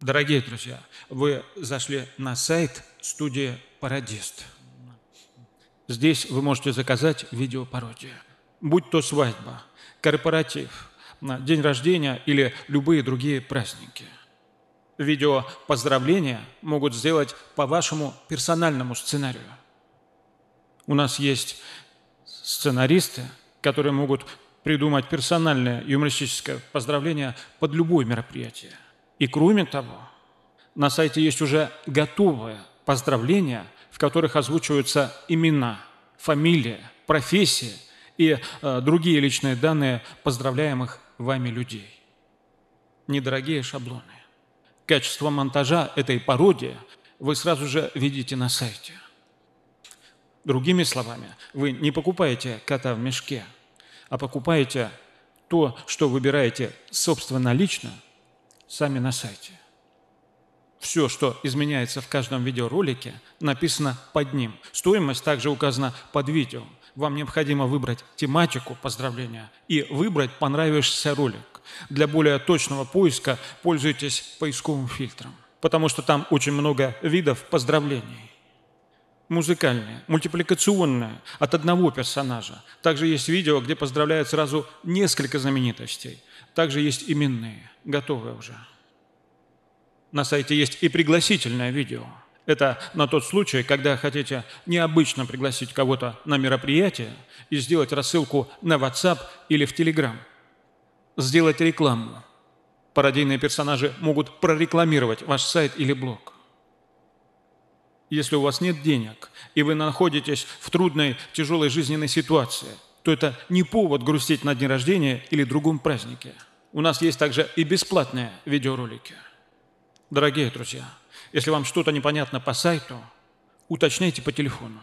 Дорогие друзья, вы зашли на сайт студии «Пародист». Здесь вы можете заказать видеопародию. Будь то свадьба, корпоратив, день рождения или любые другие праздники. Видео поздравления могут сделать по вашему персональному сценарию. У нас есть сценаристы, которые могут придумать персональное юмористическое поздравление под любое мероприятие – и кроме того, на сайте есть уже готовые поздравления, в которых озвучиваются имена, фамилия, профессия и э, другие личные данные поздравляемых вами людей. Недорогие шаблоны. Качество монтажа этой пародии вы сразу же видите на сайте. Другими словами, вы не покупаете кота в мешке, а покупаете то, что выбираете собственно лично – сами на сайте. Все, что изменяется в каждом видеоролике, написано под ним. Стоимость также указана под видео. Вам необходимо выбрать тематику поздравления и выбрать понравившийся ролик. Для более точного поиска пользуйтесь поисковым фильтром, потому что там очень много видов поздравлений. Музыкальные, мультипликационные, от одного персонажа. Также есть видео, где поздравляют сразу несколько знаменитостей. Также есть именные готовы уже. На сайте есть и пригласительное видео. Это на тот случай, когда хотите необычно пригласить кого-то на мероприятие и сделать рассылку на WhatsApp или в Telegram. Сделать рекламу. Пародийные персонажи могут прорекламировать ваш сайт или блог. Если у вас нет денег, и вы находитесь в трудной, тяжелой жизненной ситуации, то это не повод грустить на дне рождения или другом празднике – у нас есть также и бесплатные видеоролики. Дорогие друзья, если вам что-то непонятно по сайту, уточняйте по телефону.